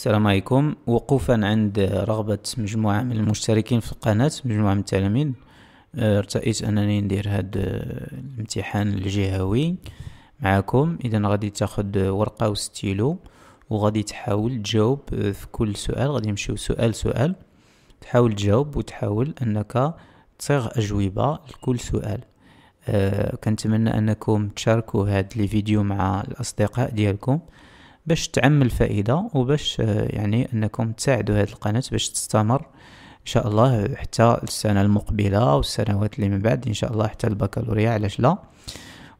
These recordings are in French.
السلام عليكم وقوفا عند رغبة مجموعة من المشتركين في القناة مجموعة من التلاميذ آه، ارتأيت أنني ندير هاد آه، الامتحان الجهوي معكم إذا غادي تاخد آه، ورقة وستيلو وغادي تحاول تجاوب في كل سؤال غادي نمشيو سؤال سؤال تحاول تجاوب وتحاول أنك تصيغ أجوبة لكل سؤال أه كنتمنى أنكم تشاركوا هاد الفيديو مع الأصدقاء ديالكم باش تعم الفائدة وباش آه، يعني أنكم تساعدوا هذه القناة باش تستمر إن شاء الله حتى السنة المقبلة والسنوات اللي من بعد إن شاء الله حتى البكالوريا علاش لا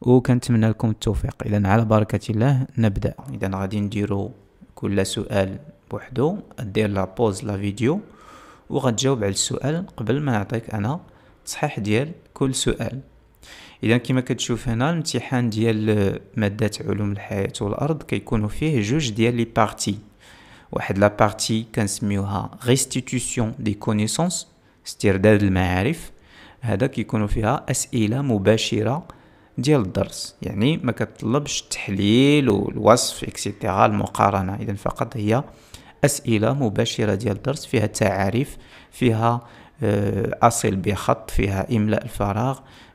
وكنتمنى لكم التوفيق إذا على بركة الله نبدأ إذا غادي نديرو كل سؤال بوحدو دير لابوز لا فيديو وغتجاوب على السؤال قبل ما نعطيك أنا تصحيح ديال كل سؤال اذا كما كتشوف هنا الامتحان ديال ماده علوم الحياه والارض كيكونوا فيه جوج ديال لي بارتي واحد لا بارتي كنسميوها ريستيتيوسيون دي كونيسونس استرداد المعارف هذا كيكونوا فيها اسئله مباشره ديال الدرس يعني ما كتطلبش التحليل والوصف اكسيتيرا المقارنه اذا فقط هي اسئله مباشره ديال الدرس فيها تعاريف فيها آه، اصل بخط فيها املاء الفراغ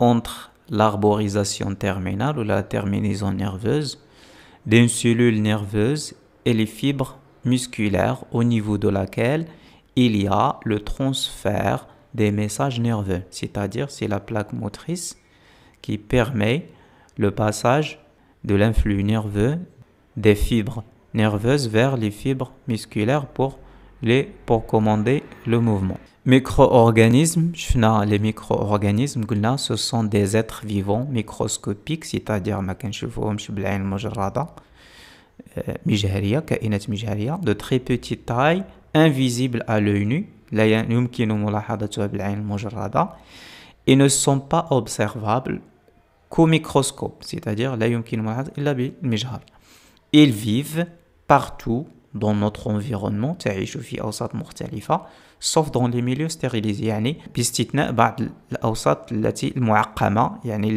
entre l'arborisation terminale ou la terminaison nerveuse d'une cellule nerveuse et les fibres musculaires au niveau de laquelle il y a le transfert des messages nerveux, c'est-à-dire c'est la plaque motrice qui permet le passage de l'influx nerveux des fibres nerveuses vers les fibres musculaires pour, les, pour commander le mouvement. Micro-organismes, les micro-organismes, ce sont des êtres vivants microscopiques, c'est-à-dire de très petite taille, invisibles à l'œil nu, et ne sont pas observables qu'au microscope, c'est-à-dire ils vivent partout dans notre environnement, sauf dans les milieux stérilisés يعني باستثناء بعض التي qui يعني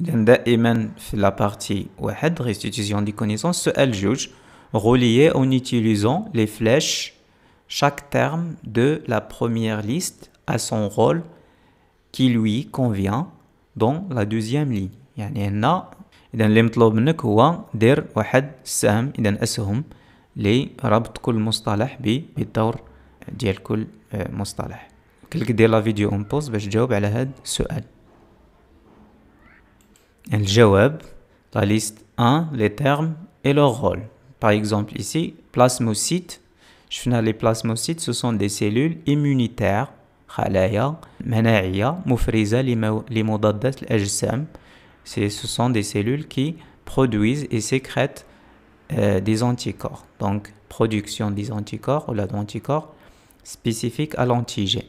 اللي etc. la partie واحد restitution des connaissances سؤال juge relié en utilisant les flèches chaque terme de la première liste à son rôle qui lui convient dans la deuxième ligne. Yani, اذا اللي مطلوب منك هو دير واحد السهم اذا اسهم لربط كل مصطلح بالدور ديال كل آه، مصطلح كليك دير لا فيديو اون بوز باش تجاوب على هاد السؤال الجواب لا ليست 1 لي تيرم اي لو رول باغ اكزومبل ici plasmocytes شفنا لي بلاسموسيت سو سون دي سيلول ايمونيتير خلايا مناعية مفرزة لمضادات الأجسام ce sont des cellules qui produisent et sécrètent euh, des anticorps. Donc, production des anticorps ou d'anticorps spécifiques à l'antigène.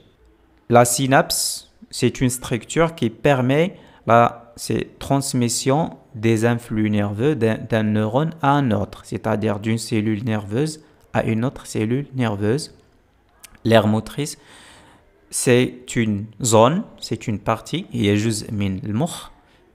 La synapse, c'est une structure qui permet la transmission des influx nerveux d'un neurone à un autre, c'est-à-dire d'une cellule nerveuse à une autre cellule nerveuse. L'air motrice, c'est une zone, c'est une partie, Il a juste le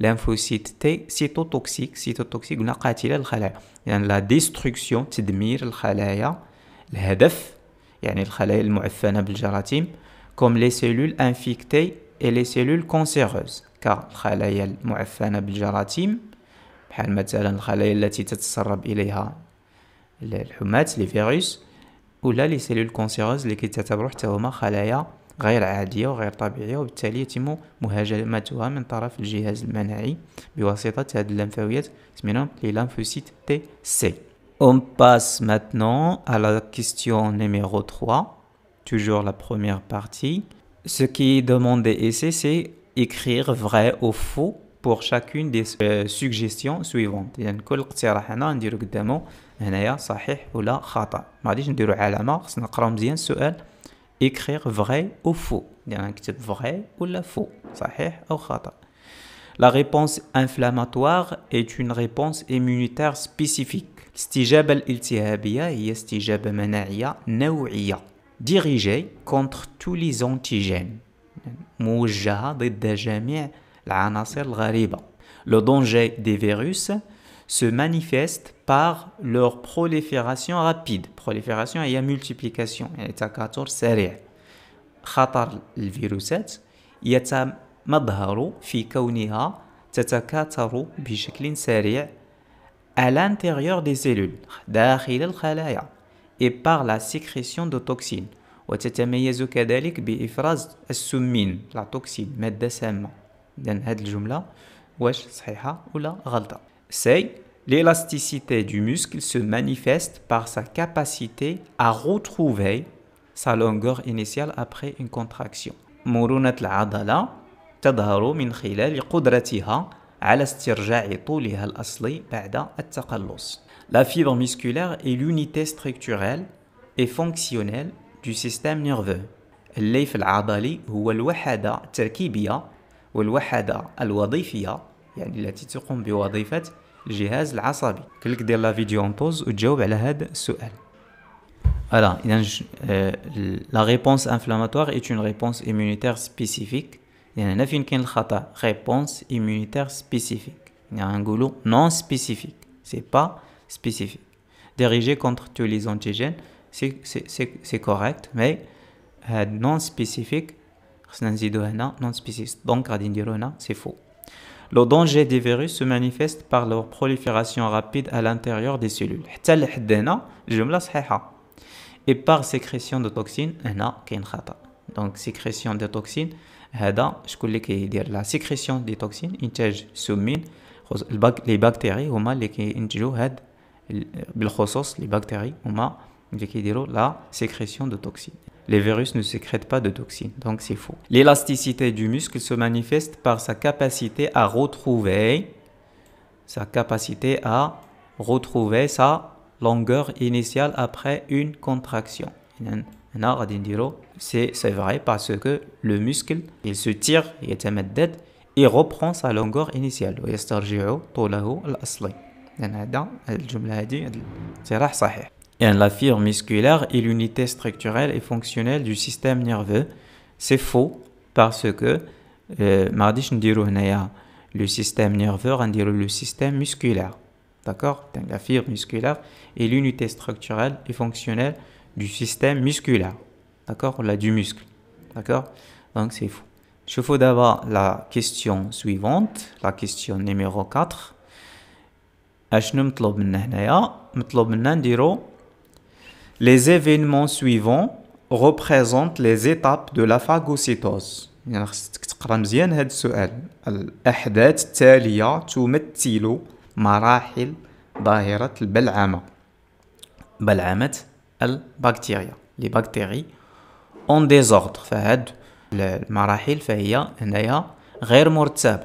لانفوسيت تي سيتو سيتو توكسيك قلنا قاتله للخلايا يعني لا ديستركسيون تدمير الخلايا الهدف يعني الخلايا المعفنه بالجراثيم كوم لي سيلول انفيكتي اي لي سيلول كونسيروز الخلايا المعفنه بالجراثيم بحال مثلا الخلايا التي تتسرب اليها الحمات لي فيروس ولا لي سيلول كونسيروز اللي كيتعتبروا حتى هما خلايا غير عادية وغير طبيعية وبالتالي يتم مهاجمتها من طرف الجهاز المناعي بواسطة هذه اللمفاويات سميناهم لي لymphocytes T C. On passe maintenant à la question numéro 3, toujours la première partie. Ce qui est demandé ici, c'est écrire vrai ou faux pour chacune des suggestions suivantes اذا كل اقتراح هنا نديرو قدامه هنايا صحيح ولا خطا ما غاديش نديرو علامه خصنا نقراو مزيان السؤال écrire vrai ou faux يعني نكتب vrai la faux صحيح أو خطأ La réponse inflammatoire est une réponse immunitaire spécifique. الاستجابة الالتهابية هي استجابة مناعية نوعية dirigée contre tous les antigènes موجهة ضد جميع العناصر الغريبة. Le danger des virus se manifestent par leur prolifération rapide. Prolifération et multiplication. خطر الفيروسات يتمظهر في كونها تتكاثر بشكل سريع à l'intérieur des cellules داخل الخلايا et par la sécrétion de toxines وتتميز كذلك بإفراز السمين لا توكسين مادة سامة إذن هذه الجملة واش صحيحة ولا غلطة c'est l'élasticité du muscle se manifeste par sa capacité à retrouver sa longueur initiale après une contraction. La fibre musculaire est l'unité structurelle et fonctionnelle du système nerveux. الليف العضلي هو الوحدة التركيبية والوحدة الوظيفية يعني التي تقوم بوظيفة الجهاز العصبي كليك la réponse inflammatoire est une réponse immunitaire spécifique. Il y a une réponse immunitaire spécifique. Il y a un goulot non spécifique. C'est pas spécifique. Dirigé contre tous les antigènes, c'est correct, mais non spécifique, non spécifique. Donc, c'est faux. Le danger des virus se manifeste par leur prolifération rapide à l'intérieur des cellules. Et par sécrétion de toxines, donc sécrétion de toxines, la sécrétion des toxines, les bactéries, les bactéries, la sécrétion de toxines les virus ne sécrètent pas de toxines, donc c'est faux. L'élasticité du muscle se manifeste par sa capacité à retrouver sa capacité à retrouver sa longueur initiale après une contraction. C'est vrai parce que le muscle, il se tire, il est il reprend sa longueur initiale. ويسترجع طوله et la fibre musculaire est l'unité structurelle et fonctionnelle du système nerveux. C'est faux parce que euh, le système nerveux, le système musculaire. D'accord La fibre musculaire est l'unité structurelle et fonctionnelle du système musculaire. D'accord du muscle. D'accord Donc c'est faux. Je faut d'abord la question suivante, la question numéro 4. Je Les événements suivants représentent les étapes de la phagocytose يعني خصك تقرا مزيان هذا السؤال الأحداث التالية تمثل مراحل ظاهرة البلعامه بلعامه البكتيريا لي بكتيري اون ديزوردر فهاد المراحل فهي هنايا غير مرتبة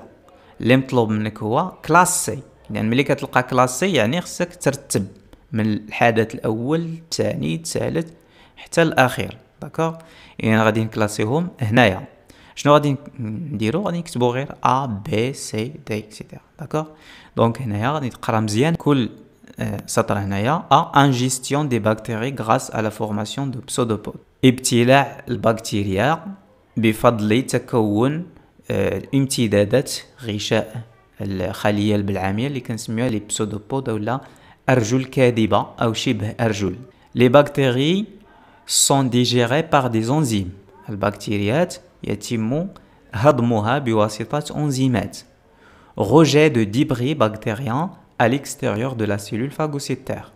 اللي مطلوب منك هو كلاسي يعني ملي كتلقى كلاسي يعني خصك ترتب من الحدث الاول الثاني الثالث حتى الاخير داكوغ يعني غادي نكلاسيهم هنايا شنو غادي نديرو غادي نكتبو غير ا بي سي دي اكسيتيرا داكوغ دونك هنايا غادي تقرا مزيان كل آه، سطر هنايا ا انجيستيون دي باكتيري غراس لا فورماسيون دو بسودوبود ابتلاع البكتيريا بفضل تكون آه، امتدادات غشاء الخليه البلعميه اللي كنسميوها لي بسودوبود ولا Les bactéries sont digérées par des enzymes. البكتيريات Rejet de débris bactériens à l'extérieur de la cellule phagocytaire.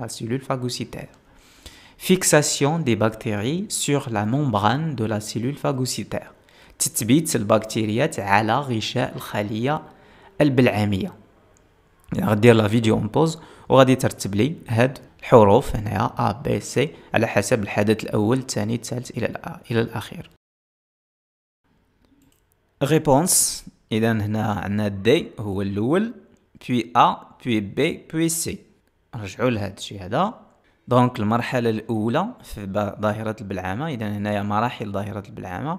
la cellule phagocytaire. Fixation des bactéries sur la membrane de la cellule phagocytaire. تثبيت البكتيريات على غشاء الخليه البلعاميه يعني غدير لا فيديو اون بوز وغادي ترتب لي هاد الحروف هنايا ا بي سي على حسب الحدث الاول الثاني الثالث الى الى الاخير ريبونس اذا هنا عندنا دي هو الاول بوي ا بوي بي بوي سي نرجعوا لهذا الشيء هذا دونك المرحله الاولى في ظاهره البلعامه اذا هنايا مراحل ظاهره البلعامه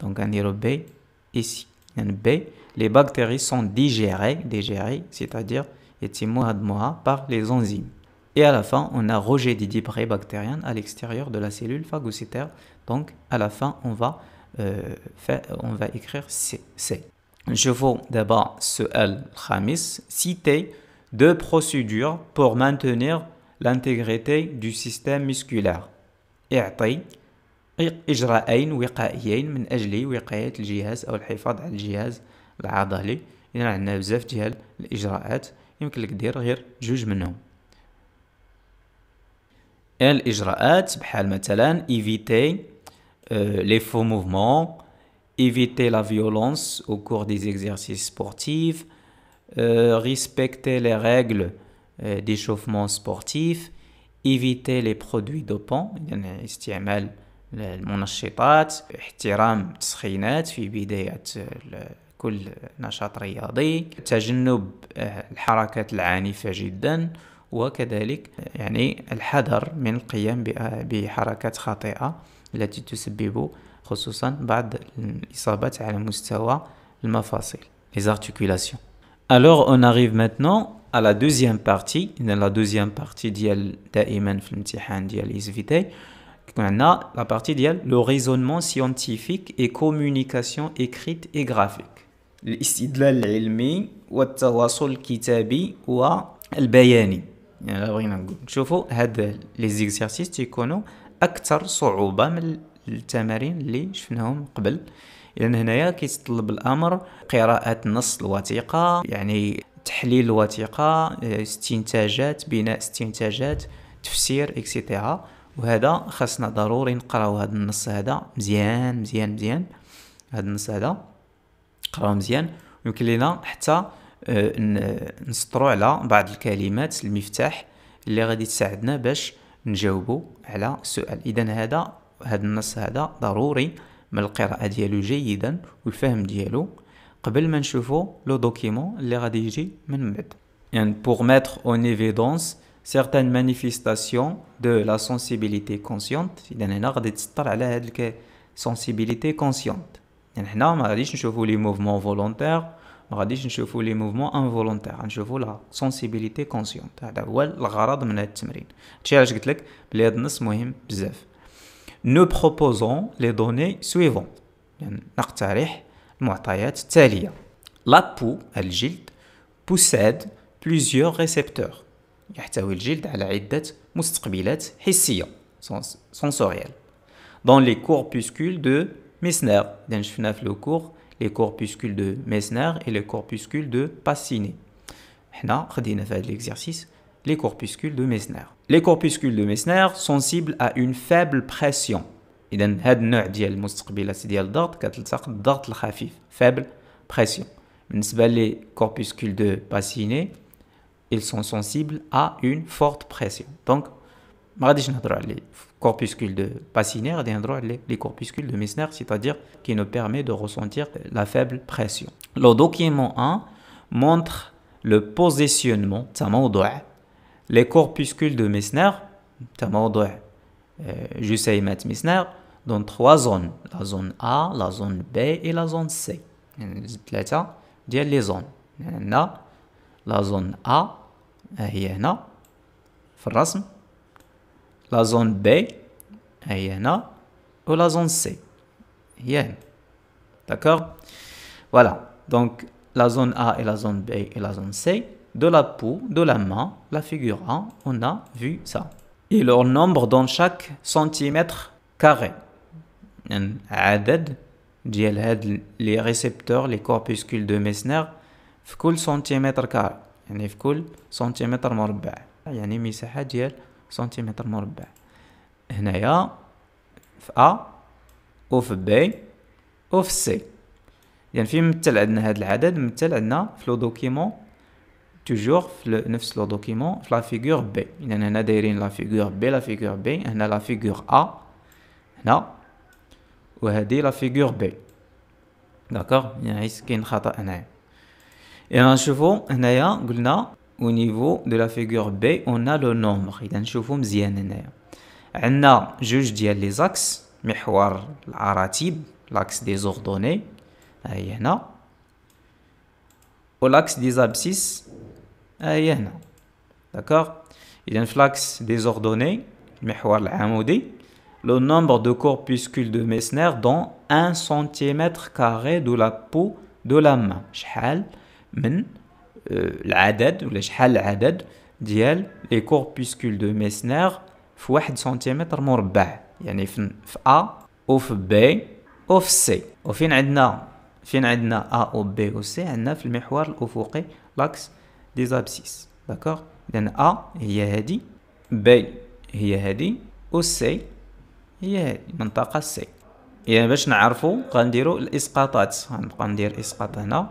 Donc, on B ici. B, les bactéries sont digérées, digérées c'est-à-dire par les enzymes. Et à la fin, on a rejeté des bactériennes à l'extérieur de la cellule phagocytaire. Donc, à la fin, on va, euh, on va écrire C. Je vous d'abord ce L, citer deux procédures pour maintenir l'intégrité du système musculaire. إجراءين وقائيين من اجل وقايه الجهاز او الحفاظ على الجهاز العضلي اذا عندنا بزاف ديال الاجراءات يمكن لك دير غير جوج منهم الاجراءات بحال مثلا éviter euh, les faux mouvements éviter la violence au cours des exercices sportifs euh, respecter les règles euh, d'échauffement sportif éviter les produits dopants يعني استعمال المنشطات احترام التسخينات في بداية كل نشاط رياضي تجنب آه، الحركات العنيفة جدا وكذلك يعني الحذر من القيام بحركات خاطئة التي تسبب خصوصا بعض الإصابات على مستوى المفاصل les articulations alors on arrive maintenant à la deuxième partie dans la deuxième partie ديال دائما في الامتحان ديال SVT On a la partie ديال le raisonnement scientifique et communication écrite et graphique. الاستدلال العلمي والتواصل الكتابي والبياني يعني بغينا نقول شوفوا هاد لي زيكسيرسيس تيكونوا اكثر صعوبه من التمارين اللي شفناهم قبل لان هنايا كيتطلب الامر قراءه نص الوثيقه يعني تحليل الوثيقه استنتاجات بناء استنتاجات تفسير اكسيتيرا وهذا خاصنا ضروري نقراو هذا النص هذا مزيان مزيان مزيان هذا النص هذا نقراو مزيان يمكن لينا حتى آه، نسطرو على بعض الكلمات المفتاح اللي غادي تساعدنا باش نجاوبو على السؤال اذا هذا هذا النص هذا ضروري من القراءه ديالو جيدا والفهم ديالو قبل ما نشوفو لو دوكيمون اللي غادي يجي من بعد يعني pour mettre en évidence certaines manifestations de la sensibilité consciente on va تسطر على هاد sensibilité consciente ne va pas voir les mouvements volontaires ما غاديش voir les mouvements involontaires voir la sensibilité consciente هذا هو الغرض من هاد c'est هادشي علاش قلت لك بلي هاد النص très important nous proposons les données suivantes يعني نقترح données suivantes La peau, le الجلد, possède plusieurs récepteurs. Il يحتوي الجلد على عدة مستقبلات حسية sensorielles dans les corpuscules de Messner. Donc, je le cours les corpuscules de Messner et les corpuscules de Pacini. Nous avons l'exercice les corpuscules de Messner. Les corpuscules de Messner sensibles à une faible pression. إذا هاد النوع ديال المستقبلات ديال الضغط une الضغط faible pression. لي corpuscules de Pacini ils sont sensibles à une forte pression. Donc, les corpuscules de Passiner et les corpuscules de Messner, c'est-à-dire qui nous permet de ressentir la faible pression. Le document 1 montre le positionnement, les corpuscules de euh, Messner, dans trois zones, la zone A, la zone B et la zone C. Les zones. La zone A, la zone B la zone zone بي هي هنا زون la zone A et la zone B et la zone C, de la peau, de la main, la figure 1, on a vu ça. Et leur nombre dans chaque centimètre carré. un ديال les récepteurs, les corpuscules de Messner, في centimètre carré. يعني في كل سنتيمتر مربع يعني مساحة ديال سنتيمتر مربع هنايا في أ يعني في بي في سي يعني فين ممثل عندنا هاد العدد ممثل عندنا في لو دوكيمون توجور في نفس لو دوكيمون في لا فيغور بي يعني هنا دايرين لا فيغور بي لا فيغور بي هنا لا فيغور ا هنا وهذه لا فيغور بي داكوغ يعني كاين خطا هنايا Et on a au niveau de la figure B, on a le nombre. Et on On a les axes, l'axe des ordonnées هنا abscisses دي a. l'axe des ordonnées le nombre de corpuscules de Messner dans 1 cm carré de la peau de la main من العدد ولا شحال العدد ديال لي كوربوسكول دو ميسنر في واحد سنتيمتر مربع يعني في ا في بي في سي وفين عندنا فين عندنا ا و بي و سي عندنا في المحور الافقي لاكس دي زابسيس داكوغ لان ا هي هادي بي هي هادي و سي هي هادي منطقه سي يعني باش نعرفو غنديرو الاسقاطات غنبقى ندير اسقاط هنا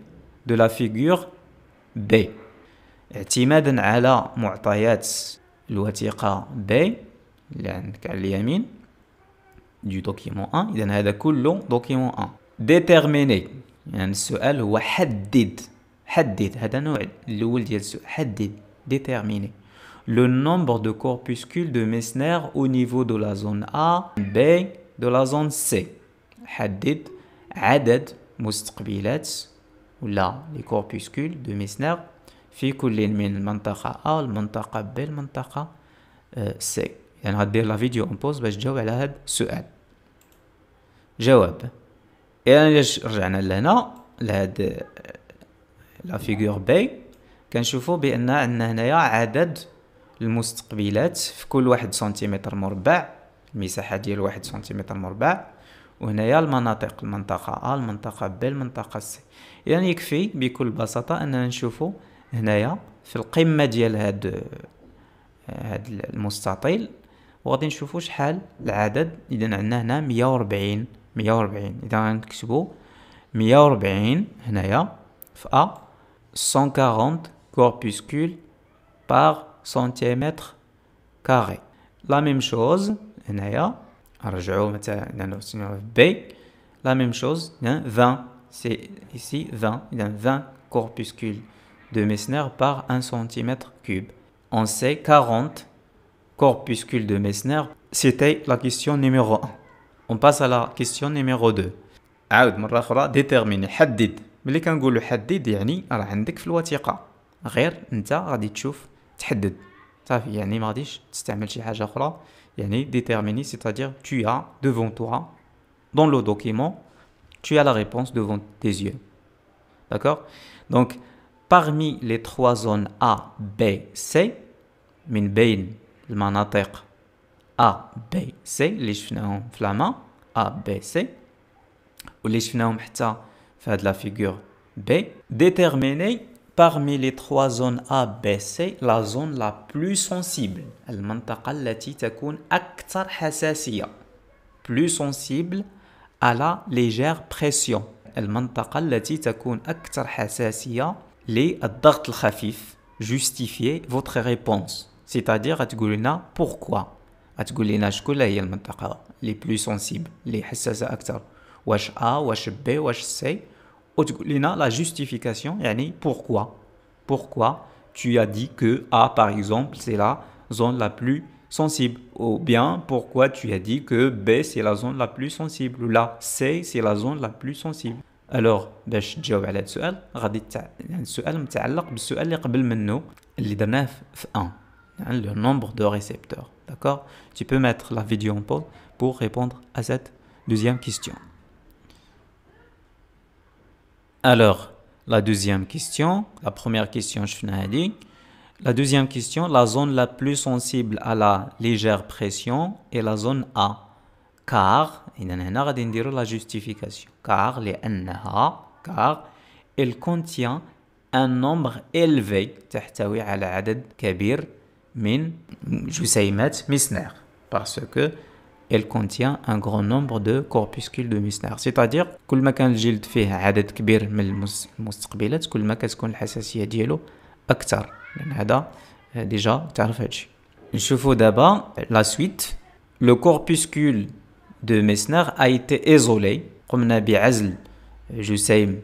دو لا figure بي اعتمادا على معطيات الوثيقة بي اللي عندك على اليمين دو دوكيمون 1 إذا هذا كله دوكيمون 1 ديتيرميني يعني السؤال هو حدد حدد هذا نوع الأول ديال السؤال حدد ديتيرميني لو نومبر دو كوربوسكول دو ميسنير او نيفو دو لا زون ا بي دو لا زون سي حدد عدد مستقبلات ولا لي كوربوسكول دو ميسنر في كل من المنطقة أ المنطقة ب المنطقة سي يعني غدير لا فيديو اون بوز باش تجاوب على هاد السؤال جواب يعني الا رجعنا لهنا لهاد آه، لا فيغور بي كنشوفو بان عندنا هنايا عدد المستقبلات في كل واحد سنتيمتر مربع المساحه ديال واحد سنتيمتر مربع وهنايا المناطق المنطقه ا المنطقه ب المنطقه سي اذا يعني يكفي بكل بساطه اننا نشوفوا هنايا في القمه ديال هاد هاد المستطيل وغادي نشوفوا شحال العدد اذا عندنا هنا 140 140 اذا غنكتبوا 140 هنايا في ا 140 كوربوسكول باغ سنتيمتر كاغي لا ميم شوز هنايا نرجعوا مثلا عندنا في بي لا ميم شوز 20 c'est ici 20, il y a 20 corpuscules de Messner par 1 cm 3 On sait 40 corpuscules de Messner. C'était la question numéro 1. On passe à la question numéro 2. عاود مرة أخرى ديتيرميني حدد ملي كنقولوا حدد يعني راه عندك في الوثيقة غير أنت غادي تشوف تحدد صافي يعني ما غاديش تستعمل شي حاجة أخرى يعني ديتيرميني سيتادير tu as devant toi dans le document tu as la réponse devant tes yeux. D'accord Donc, parmi les trois zones A, B, C, min le المناطق A, B, C les شفناهم في A, B, C واللي شفناهم حتى la figure B, déterminer parmi les trois zones A, B, C la zone la plus sensible la التي تكون aktar plus sensible à la légère pression. المنطقة التي تكون أكثر حساسية للضغط justifier votre réponse c'est-à-dire pourquoi les plus sensibles les les لي A B C justification pourquoi pourquoi tu as dit que A par exemple c'est la zone la plus sensible Ou bien pourquoi tu as dit que B c'est la zone la plus sensible Ou là C c'est la zone la plus sensible alors le nombre de récepteurs d'accord غادي la يعني متعلق بالسؤال قبل منه اللي درناه في tu peux mettre la vidéo en pause pour répondre à cette deuxième question alors la deuxième question la première question je finis la deuxième question, la zone la plus sensible à la légère pression est la zone A. Car, la justification. Car, les car elle contient un nombre élevé, parce que elle contient un grand nombre de corpuscules de misner, c'est-à-dire كل ما كان الجلد فيه عدد كبير من المستقبلات كل ما كتكون الحساسيه ديالو اكثر D'abord, euh, déjà, tarifé. Je veux d'abord la suite. Le corpuscule de Mesner a été isolé, comme nabi azl, euh, jussay euh,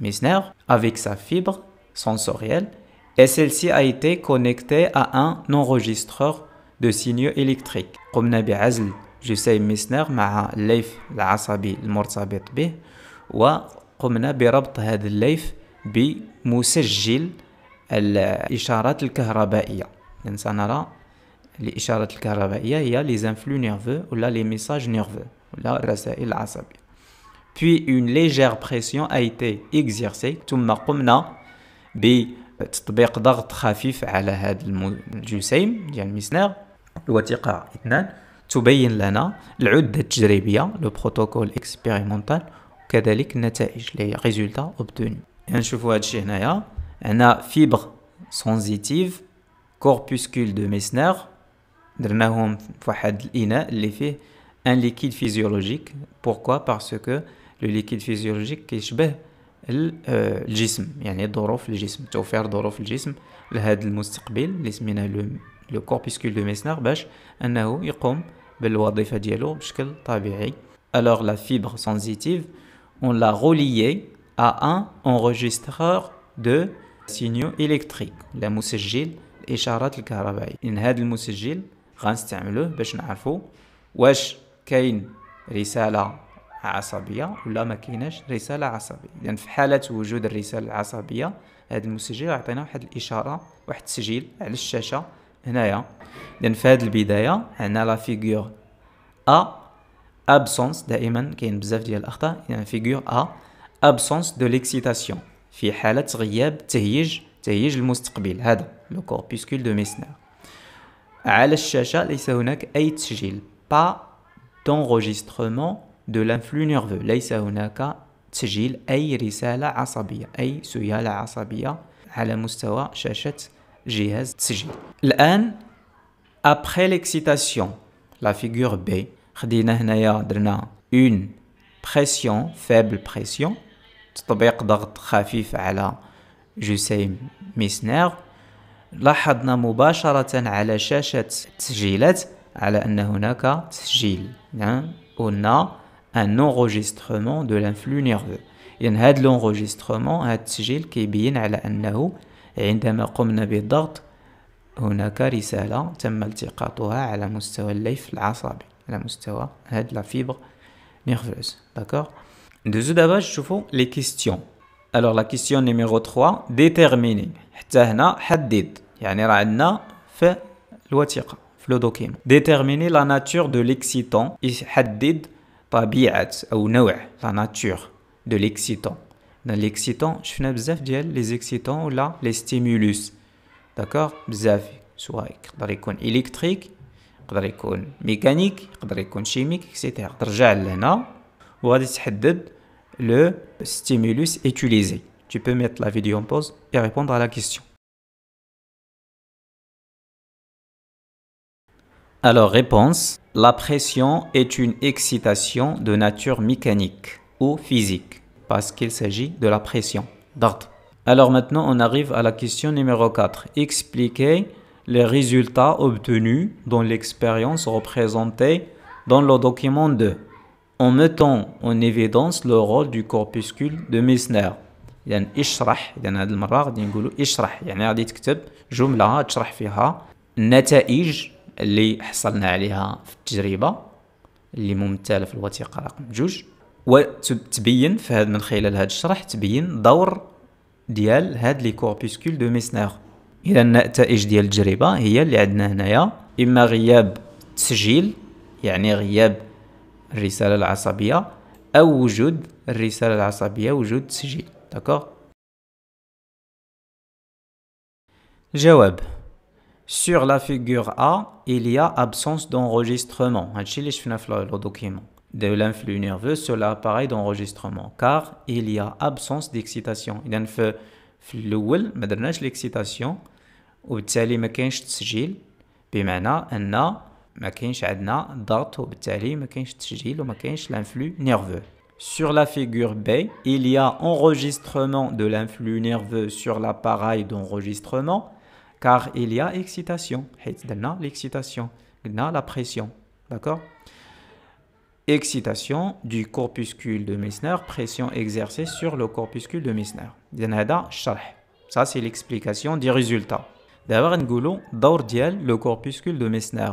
Mesner, avec sa fibre sensorielle, et celle-ci a été connectée à un enregistreur de signaux électriques, comme nabi azl, jussay Mesner, ma life, la asabi, le morzabet b, wa comme nabi rabta had life bi musajil. الإشارات الكهربائية إذن سنرى يعني الإشارات الكهربائية هي لي زانفلو نيرفو ولا لي ميساج نيرفو ولا الرسائل العصبية Puis une légère pression a été exercée ثم قمنا بتطبيق ضغط خفيف على هذا الجسيم ديال يعني ميسنير الوثيقة اثنان تبين لنا العدة التجريبية لو بروتوكول اكسبيريمونتال وكذلك النتائج اللي هي ريزولتا اوبتوني نشوفوا هذا الشيء هنايا On a fibre sensitive, corpuscule de Messner. On a fait un liquide physiologique. Pourquoi Parce que le liquide physiologique est le gisme. Il y a un gisme. Il y a un gisme. Il y a un Le corpuscule de Messner. Il y a un gisme. Il y a Alors, la fibre sensitive, on l'a reliée à un enregistreur de. سينيو إلكتريك ولا مسجل الإشارات الكهربائية إن هذا المسجل غنستعملوه باش نعرفو واش كاين رسالة عصبية ولا ما كايناش رسالة عصبية لأن يعني في حالة وجود الرسالة العصبية هذا المسجل يعطينا واحد الإشارة واحد التسجيل على الشاشة هنايا لأن يعني في هذه البداية عندنا لا فيغور أ أبسونس دائما كاين بزاف ديال الأخطاء يعني فيغور أ أبسونس دو ليكسيتاسيون le corpuscule de pas d'enregistrement de l'influx nerveux. Il Après l'excitation, la figure B, une pression, faible pression. تطبيق ضغط خفيف على جسيم ميسنير لاحظنا مباشرة على شاشة التسجيلات على أن هناك تسجيل قلنا ان انغوجيسترومون دو لانفلو نيرفو إذن هاد لونغوجيسترومون هاد التسجيل كيبين على أنه عندما قمنا بالضغط هناك رسالة تم التقاطها على مستوى الليف العصبي على مستوى هاد لا فيبر نيرفوز داكوغ Deuxièmement, nous daba les questions alors la question numéro 3 déterminer hatta hna haddid yani ra عندنا fi lwatiqa fi le document déterminer la nature de l'excitant et haddid tabi'at ou نوع la nature de l'excitant dans l'excitant chfna bzaf dial les excitants ou là les stimulus d'accord bzaf soit يقدر يكون électrique يقدر يكون ميكانيك يقدر يكون chimique etc ترجع لهنا Voici le stimulus utilisé. Tu peux mettre la vidéo en pause et répondre à la question. Alors réponse, la pression est une excitation de nature mécanique ou physique parce qu'il s'agit de la pression. Alors maintenant on arrive à la question numéro 4. Expliquez les résultats obtenus dans l'expérience représentée dans le document 2. en mettant en évidence le rôle du corpuscule de Meissner يعني اشرح يعني هذه المره غادي نقولوا اشرح يعني غادي تكتب جمله تشرح فيها النتائج اللي حصلنا عليها في التجربه اللي ممتلة في الوثيقه رقم جوج وتبين في هذا من خلال هذا الشرح تبين دور ديال هاد لي كوربيسكول دو ميسنير اذا النتائج ديال التجربه هي اللي عندنا هنايا اما غياب التسجيل يعني غياب Ricel la sabia. Et oujoud. Ricel la sabia oujoud tsgil. D'accord Jeweb. Sur la figure A, il y a absence d'enregistrement. Je vais vous faire le document. Il y a un nerveux sur l'appareil d'enregistrement. Car il y a absence d'excitation. Il y a un flux de l'excitation. Ou tsgil. Puis maintenant, il y a un A. ما كاينش عندنا ضغط وبالتالي ما كاينش تسجيل وما كاينش Sur la figure B, il y a enregistrement de l'influx nerveux sur l'appareil d'enregistrement car il y a excitation. L'excitation, la pression. D'accord Excitation du corpuscule de Meissner, pression exercée sur le corpuscule de Meissner. Ça, c'est l'explication des résultats. D'abord, le corpuscule de Meissner.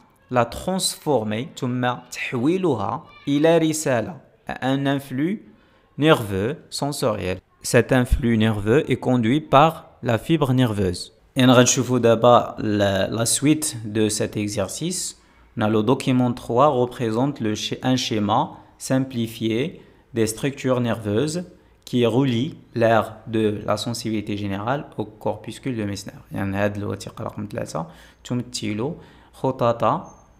la transformer, il a risala, un influx nerveux sensoriel. Cet influx nerveux est conduit par la fibre nerveuse. Et nous d'abord la, la suite de cet exercice. Dans le document 3 représente le, un schéma simplifié des structures nerveuses qui relie l'air de la sensibilité générale au corpuscule de Messner. Il y a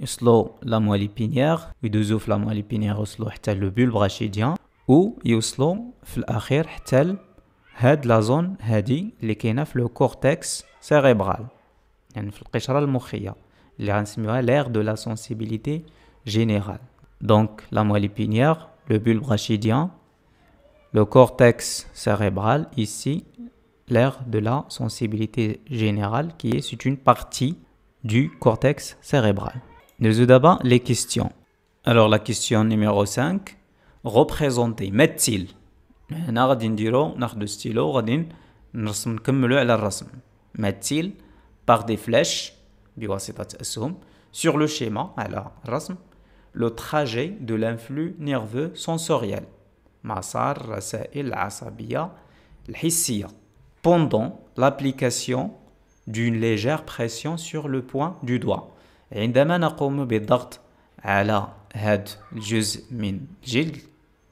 la ويدوزو في يوصلوا حتى لو بول براشيديان ويوصلوا في الاخير حتى هاد لا زون هادي اللي كاينه في لو كورتكس سيريبرال يعني في القشره المخيه اللي générale. Donc la moelle épinière, le bulbe rachidien, le cortex cérébral, ici l'air de la sensibilité générale qui est une partie du cortex cérébral. Nous d'abord les questions. Alors la question numéro 5, représenter, met-il par des flèches sur le schéma le trajet de l'influx nerveux sensoriel pendant l'application d'une légère pression sur le point du doigt عندما نقوم بالضغط على هذا الجزء من الجلد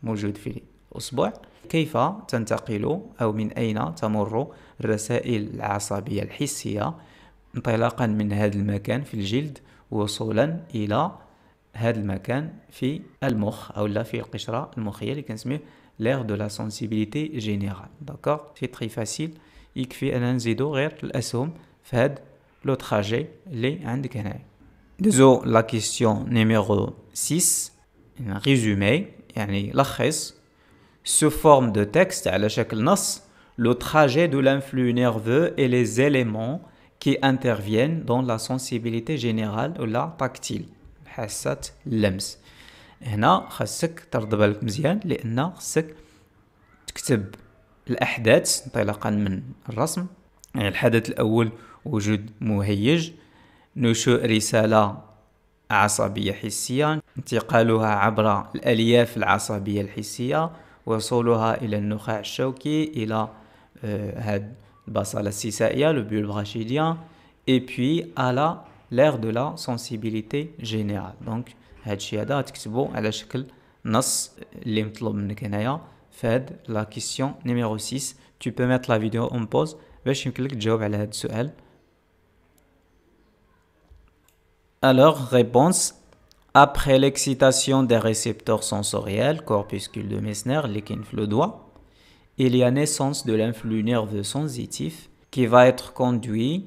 موجود في الأصبع كيف تنتقل أو من أين تمر الرسائل العصبية الحسية انطلاقا من هذا المكان في الجلد وصولا إلى هذا المكان في المخ أو لا في القشرة المخية اللي كنسميه لير دو لا سونسيبيليتي جينيرال داكوغ سي تري فاسيل يكفي أننا نزيدو غير الأسهم في هاد لو تراجي اللي عندك هنايا la question numéro 6, un résumé, يعني sous forme de texte à le trajet de l'influx nerveux et les éléments qui interviennent dans la sensibilité générale ou la tactile. حاسة اللمس. هنا خاصك ترد بالك مزيان لان خاصك تكتب الاحداث انطلاقا من الرسم الحدث نشوء رسالة عصبية حسية انتقالها عبر الألياف العصبية الحسية وصولها إلى النخاع الشوكي إلى آه، هاد البصلة السيسائية لو بول براشيديان et puis à la l'ère de la sensibilité générale donc هادشي هذا تكتبو على شكل نص اللي مطلوب منك هنايا فهاد لا كيسيون نيميرو 6 tu peux mettre la vidéo en pause باش يمكنلك تجاوب على هاد السؤال Alors, réponse après l'excitation des récepteurs sensoriels, corpuscule de Messner, les il y a naissance de l'influx nerveux sensitif qui va être conduit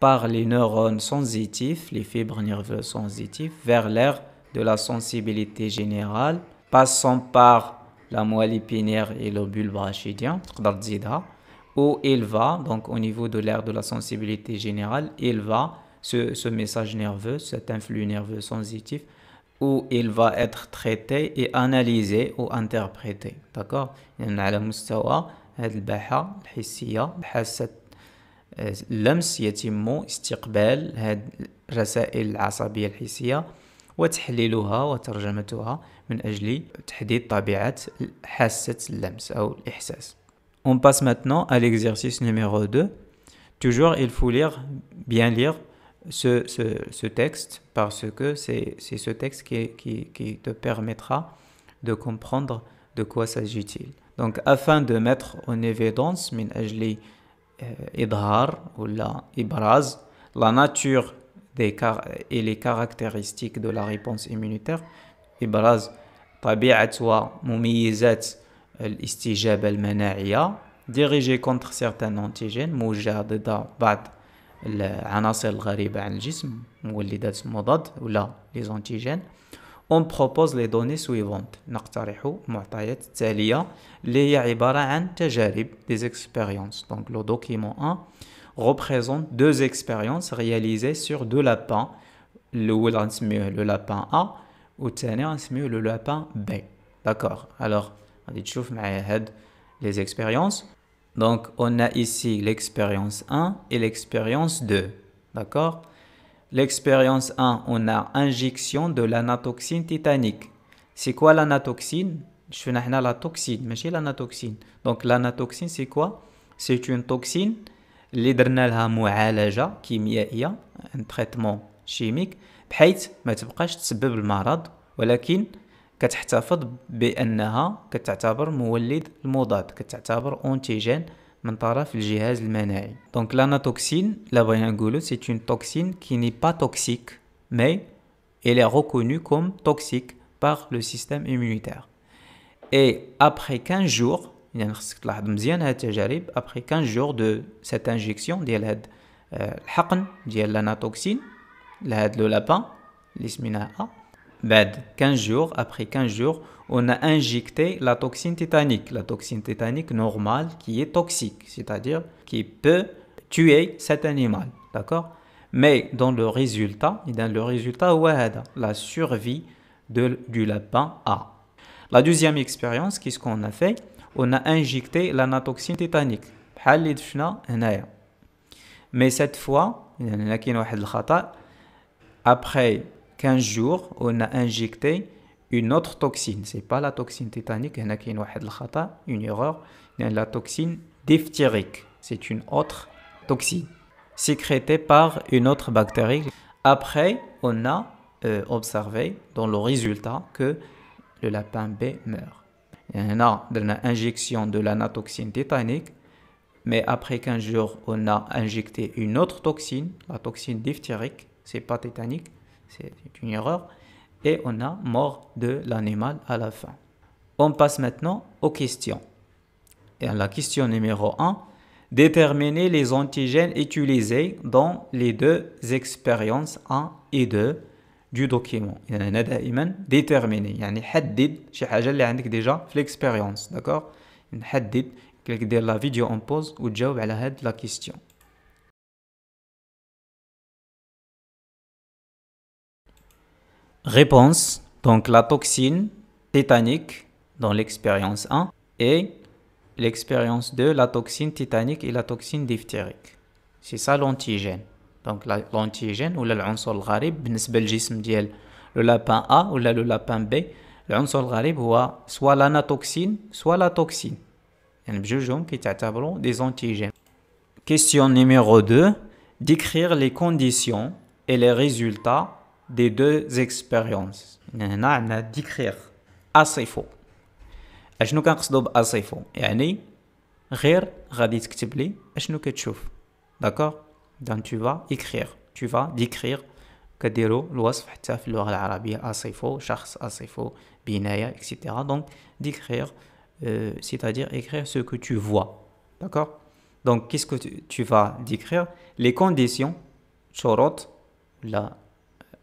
par les neurones sensitifs, les fibres nerveuses sensitives, vers l'air de la sensibilité générale, passant par la moelle épinière et l'obule brachydien, où il va, donc au niveau de l'air de la sensibilité générale, il va ce, message nerveux, cet influx nerveux sensitif, où il va être traité et analysé ou interprété. D'accord يتم استقبال هذه الرسائل العصبية الحسية وتحليلها وترجمتها On passe maintenant à l'exercice numéro 2. Toujours, il faut lire, bien lire, ce, texte parce que c'est ce texte qui, qui, qui, te permettra de comprendre de quoi s'agit-il. Donc, afin de mettre en évidence, min ajli euh, ou la ibraz, la nature et les caractéristiques de la réponse immunitaire, ibraz, tabi'at al-istijab al dirigé contre certains antigènes, mujadada bad les les antigènes, on propose les données suivantes. Nous avons fait les expériences. Donc, le document 1 représente deux expériences réalisées sur deux lapins. Le lapin A et le lapin B. D'accord. Alors, nous avons fait les expériences. Donc, on a ici l'expérience 1 et l'expérience 2. D'accord L'expérience 1, on a injection de l'anatoxine titanique. C'est quoi l'anatoxine Je suis la toxine, mais j'ai l'anatoxine. Donc, l'anatoxine, c'est quoi C'est une toxine qui un traitement chimique, pour ne pas donc l'anatoxine, c'est une toxine qui n'est pas toxique, mais elle est reconnue comme toxique par le système immunitaire. Et après 15 jours, après 15 jours de cette injection, il l'anatoxine, euh, il y a le lapin, l'ismina A. 15 jours, après 15 jours, on a injecté la toxine titanique, la toxine titanique normale qui est toxique, c'est-à-dire qui peut tuer cet animal, d'accord Mais dans le résultat, dans eh le résultat, est la survie du lapin A. La deuxième expérience, qu'est-ce qu'on a fait On a injecté l'anatoxine titanique. Mais cette fois, après 15 jours, on a injecté une autre toxine. Ce n'est pas la toxine tétanique, il y a une erreur. Il la toxine diphtérique. C'est une autre toxine sécrétée par une autre bactérie. Après, on a euh, observé dans le résultat que le lapin B meurt. On a une injection de l'anatoxine tétanique, mais après 15 jours, on a injecté une autre toxine, la toxine diphtérique, c'est pas tétanique c'est une erreur. Et on a mort de l'animal à la fin. On passe maintenant aux questions. Et la question numéro 1, déterminer les antigènes utilisés dans les deux expériences 1 et 2 du document. Il y a en aide دائما déterminer يعني حدد شي حاجه اللي عندك ديجا في l'expérience, d'accord que كليك la vidéo en pause ou la question. Réponse. Donc la toxine tétanique dans l'expérience 1 et l'expérience 2, la toxine titanique et la toxine diphtérique. C'est ça l'antigène. Donc l'antigène ou la gharib, بالنسبة للجسم le lapin A ou le lapin B, العنصر gharib, soit l'anatoxine soit la toxine. est à كيتعتبروا des antigènes. Question numéro 2, décrire les conditions et les résultats des deux expériences. Et là, on d'écrire assez fort. Ache nous quelque chose d'assez fort. Et ainsi, rire nous que tu vois. D'accord. Donc tu vas écrire. Tu vas d'écrire que des mots, lois, phrases, leurs la arabe, binaya fort, chers etc. Donc d'écrire, euh, c'est-à-dire écrire ce que tu vois. D'accord. Donc qu'est-ce que tu vas d'écrire? Les conditions chorot la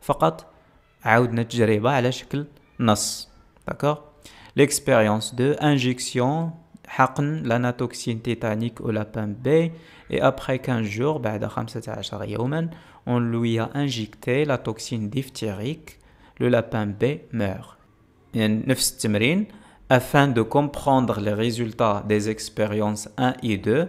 فقط l'expérience de injection de l'anatoxine tétanique au lapin B et après 15 jours on lui a injecté la toxine diphtérique le lapin B meurt afin de comprendre les résultats des expériences 1 et 2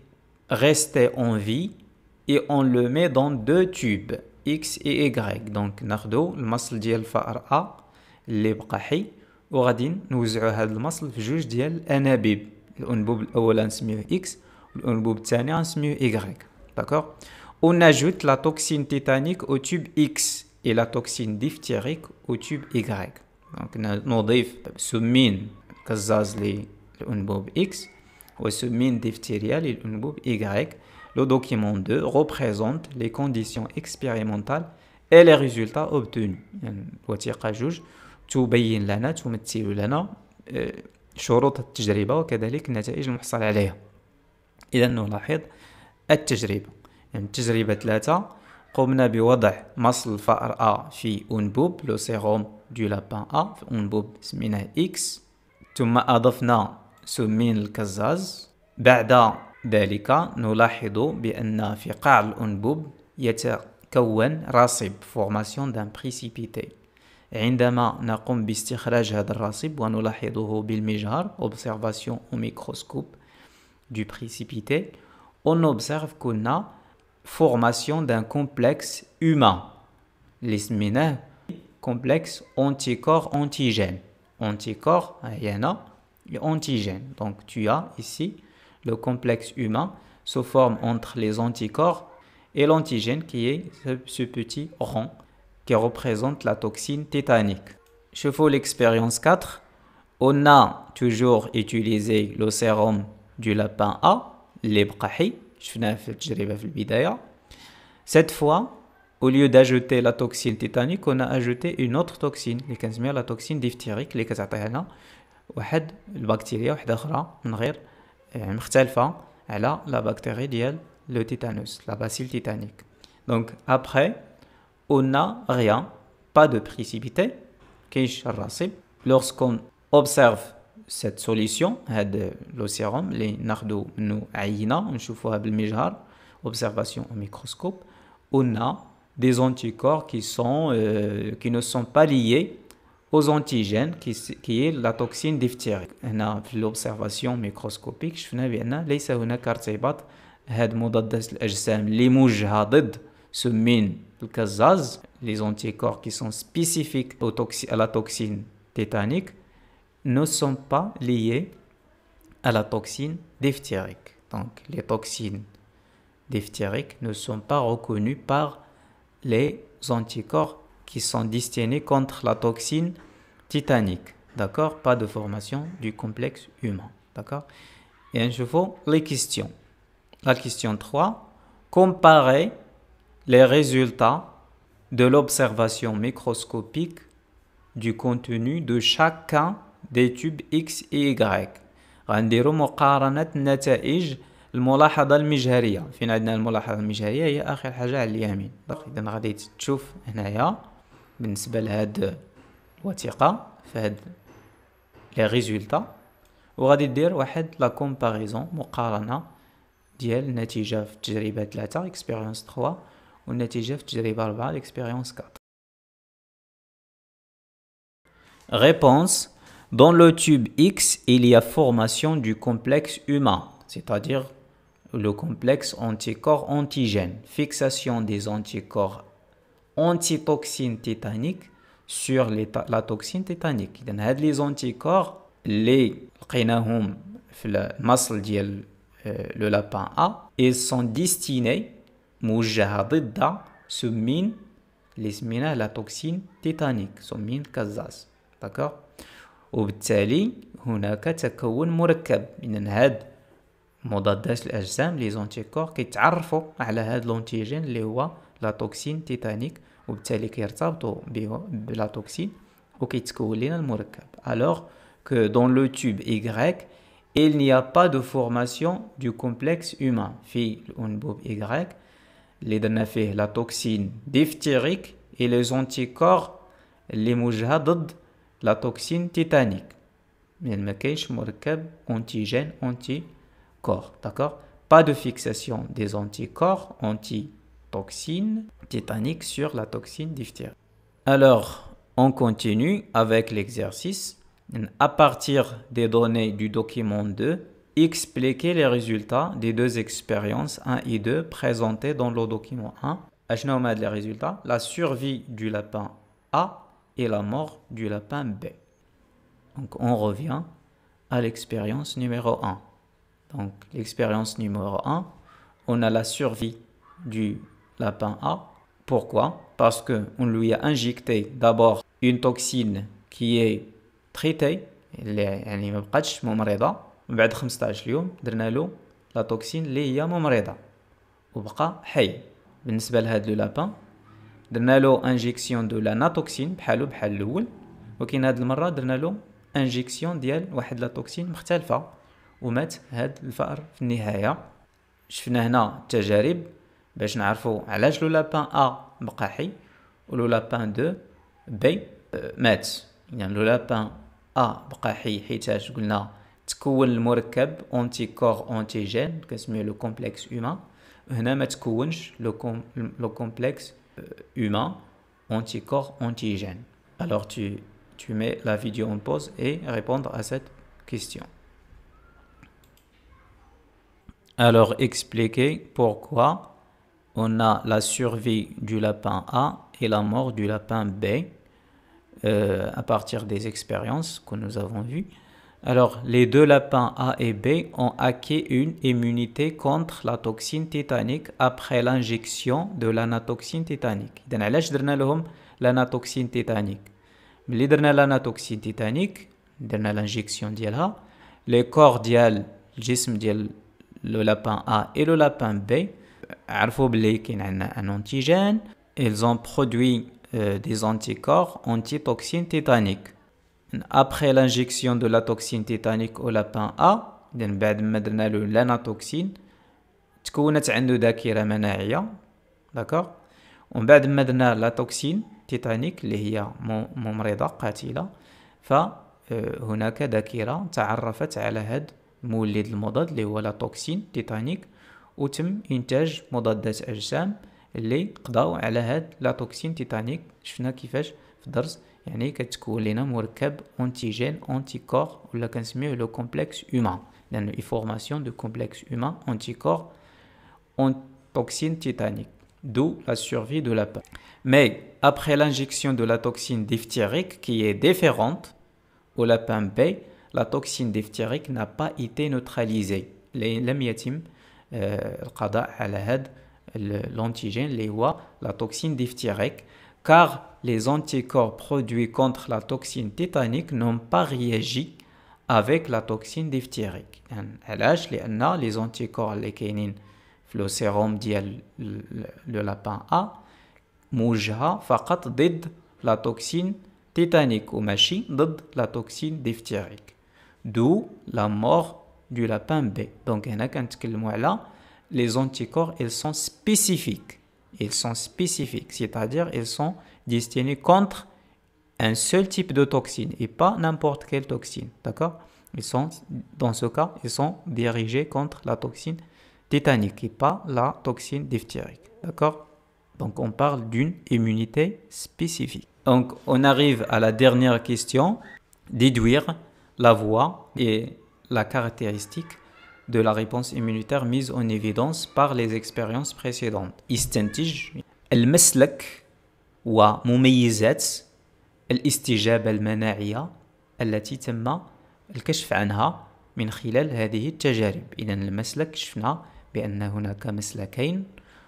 rester en vie et on le met dans deux tubes X et Y. Donc, nardo, le muscle de alpha A, les brahi, ou nous avons le muscle juge dit anabib. L'unboub l'awalan smu X, l'unboub tsani an Y. D'accord On ajoute la toxine tétanique au tube X et la toxine diphtérique au tube Y. Donc, nous avons le soumine, kazaz li, X. وسمين ديفتيريا للأنبوب Y. Le document 2 représente les conditions expérimentales et les résultats obtenus. يعني الوثيقة جوج تبين لنا تمثل لنا شروط التجربة وكذلك النتائج المحصل عليها إذا نلاحظ التجربة يعني التجربة ثلاثة قمنا بوضع مصل الفأر أ في أنبوب لو سيروم دو لابان أ في أنبوب سميناه إكس ثم أضفنا le الكزاز بعد ذلك نلاحظ بأن في قاع الأنبوب يتكون رصب formation d'un précipité عندما نقوم باستخراج هذا الرصب ونلاحظه بالمجهر observation au microscope du précipité on observe qu'on a formation d'un complexe humain l'ismina complexe anticorps antigène anticorps il antigène. Donc tu as ici le complexe humain se forme entre les anticorps et l'antigène qui est ce, petit rond qui représente la toxine tétanique. Chez l'expérience 4, on a toujours utilisé le sérum du lapin A, l'Ibrahim, cette fois, au lieu d'ajouter la toxine tétanique, on a ajouté une autre toxine, la toxine diphtérique, ou bien, une bactérie, une d'entre elles, la bactérie du Titanic, la bactérie titanique. Donc, après, on n'a rien, pas de précipité, qu'est-ce que Lorsqu'on observe cette solution de l'océan, les nardeaux nous aident observation au microscope. On a des anticorps qui euh، ne sont pas liés aux antigènes qui, qui est la toxine diphtérie. هنا في l'observation ميكروسكوبيك شفنا بأن ليس هناك ارتباط هذا مضادات الأجسام اللي موجهة ضد سمين الكزاز les anticorps qui sont spécifiques à la toxine tétanique ne sont pas liés à la toxine diphtérique. Donc les toxines diphtériques ne sont pas reconnues par les anticorps qui sont destinés contre la toxine titanique. D'accord Pas de formation du complexe humain. D'accord Et je vous les questions. La question 3. Comparer les résultats de l'observation microscopique du contenu de chacun des tubes X et Y. de مقارنة نتائج الملاحظة المجهرية فين عندنا الملاحظة المجهرية هي آخر حاجة على اليمين إذا غادي تشوف هنايا بالنسبه لهاد الوثيقه فهاد لي ريزولطا وغادي دير واحد لا كومباريزون مقارنه ديال النتيجه في التجربه 3 اكسبيريونس 3 والنتيجه في التجربه 4 اكسبيريونس 4 ريبونس Dans le tube X, il y a formation du complexe humain, c'est-à-dire le complexe anticorps-antigène, fixation des anticorps antitoxine تيتانيك sur les la toxine tétanique اذا هاد لي زونتيكور لي لقيناهم في المصل ديال آه، لو لابان ا اي سون ديستيني موجهه ضد سمين اللي سميناه لا توكسين تيتانيك سمين كازاز داكوغ وبالتالي هناك تكون مركب من هاد مضادات الاجسام لي زونتيكور كيتعرفوا على هاد لونتيجين اللي هو la toxine titanique ou la toxine ou alors que dans le tube Y il n'y a pas de formation du complexe humain une unbub Y les y effet la toxine diphtérique et les anticorps les à la toxine titanique mais ma kaynch antigène anticorps d'accord pas de fixation des anticorps anti toxine titanique sur la toxine diphtérie. Alors, on continue avec l'exercice. À partir des données du document 2, expliquer les résultats des deux expériences 1 et 2 présentées dans le document 1. maintenant les résultats, la survie du lapin A et la mort du lapin B. Donc on revient à l'expérience numéro 1. Donc l'expérience numéro 1, on a la survie du lapin A. Pourquoi Parce qu'on lui a injecté d'abord une toxine qui est traitée اللي يعني ما بقاتش ممرضه من بعد 15 يوم درنا له لا توكسين اللي هي ممرضه وبقى حي بالنسبه لهاد لو لابان درنا له انجيكسيون دو لا ناتوكسين بحالو بحال الاول ولكن هاد المره درنا له انجيكسيون ديال واحد لا توكسين مختلفه ومات هاد الفأر في النهايه شفنا هنا التجارب Je vais vous dire que le lapin A est un et le lapin 2 est un lapin. Le lapin A est un lapin qui est un lapin qui qui est un anticorps antigène, qui le complexe humain. Et nous avons un lapin qui anticorps antigène. Alors, tu mets la vidéo en pause et réponds à cette question. Alors, expliquez pourquoi on a la survie du lapin A et la mort du lapin B euh, à partir des expériences que nous avons vues. Alors, les deux lapins A et B ont acquis une immunité contre la toxine titanique après l'injection de l'anatoxine titanique. Donc, l'anatoxine titanique Mais l'anatoxine titanique, l'injection les corps le lapin A et le lapin B عرفوا بلي كاين عندنا ان انتيجين ils ont produit euh, des anticorps antitoxine tétanique. Après l'injection de la toxine tétanique au lapin A, من بعد ما درنا له لاناتوكسين تكونت عنده ذاكره مناعيه داكوغ ومن بعد ما درنا لا توكسين تيتانيك اللي هي ممرضه قاتله فهناك آه، ذاكره تعرفت على هاد المولد المضاد اللي هو لا توكسين تيتانيك وتم انتاج مضادات اجسام اللي قضاو على هاد لا توكسين تيتانيك شفنا كيفاش في الدرس يعني كتكون لينا مركب انتيجين انتيكور ولا كنسميوه لو كومبلكس هومان دو كومبلكس d'où la survie de la Mais après l'injection de la toxine diphtérique qui est différente au lapin B, la toxine diphtérique n'a pas été neutralisée. Les euh, l'antigène la toxine diphthérique, car les anticorps produits contre la toxine tétanique n'ont pas réagi avec la toxine diphthérique. Elle les anticorps les canines, le sérum le lapin A, sont fakat d'aide la toxine tétanique aux machines d'aide la toxine diphthérique, d'où la mort du lapin B. Donc, là. les anticorps, ils sont spécifiques. Ils sont spécifiques, c'est-à-dire ils sont destinés contre un seul type de toxine et pas n'importe quelle toxine. D'accord Ils sont, dans ce cas, ils sont dirigés contre la toxine tétanique et pas la toxine diphtérique. D'accord Donc, on parle d'une immunité spécifique. Donc, on arrive à la dernière question déduire la voie et la caractéristique de la réponse immunitaire mise en évidence par les expériences précédentes. يستنتج المسلك ومميزات الاستجابة المناعية التي تم الكشف عنها من خلال هذه التجارب إذا المسلك شفنا بأن هناك مسلكين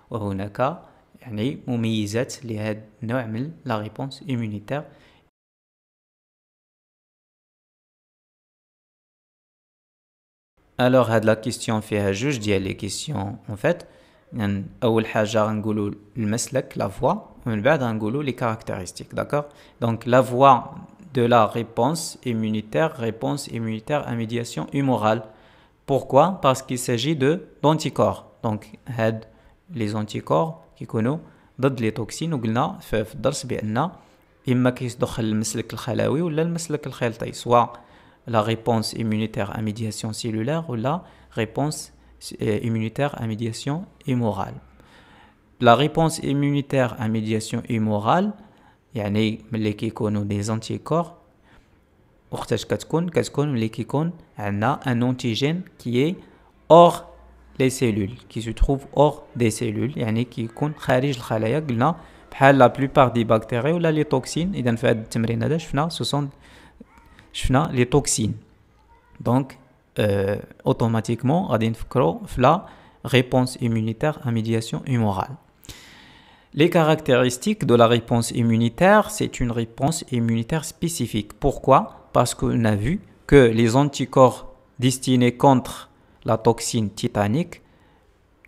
وهناك يعني مميزات لهذا النوع من لا ريبونس immunitaire Alors هاد لا كيستيون فيها جوج ديال لي كيستيون اون فيت يعني اول حاجه غنقولوا المسلك لا فوا de la réponse immunitaire, réponse immunitaire à médiation humorale. Pourquoi Parce qu'il s'agit de d'anticorps. Donc, les anticorps qui ضد les toxines وقلنا في الدرس بان اما كيدخل المسلك الخلوي ولا المسلك الخلطي سواء la réponse immunitaire à médiation cellulaire ou la réponse euh, immunitaire à médiation humorale. La réponse immunitaire à médiation humorale, il y a des anticorps, un antigène qui est hors les cellules, qui se trouve hors des cellules, qui la plupart des bactéries ou les toxines, ce sont les toxines. Donc, euh, automatiquement, اوتوماتيكمون réponse immunitaire à médiation humorale. Les caractéristiques de la réponse immunitaire, c'est une réponse immunitaire spécifique. Pourquoi Parce qu'on a vu que les anticorps destinés contre la toxine titanique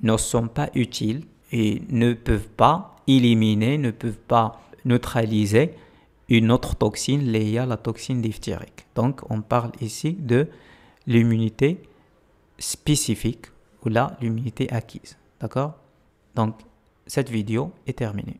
ne sont pas utiles et ne peuvent pas éliminer, ne peuvent pas neutraliser une autre toxine, la toxine diphtérique. Donc, on parle ici de l'immunité spécifique ou là, l'immunité acquise. D'accord Donc, cette vidéo est terminée.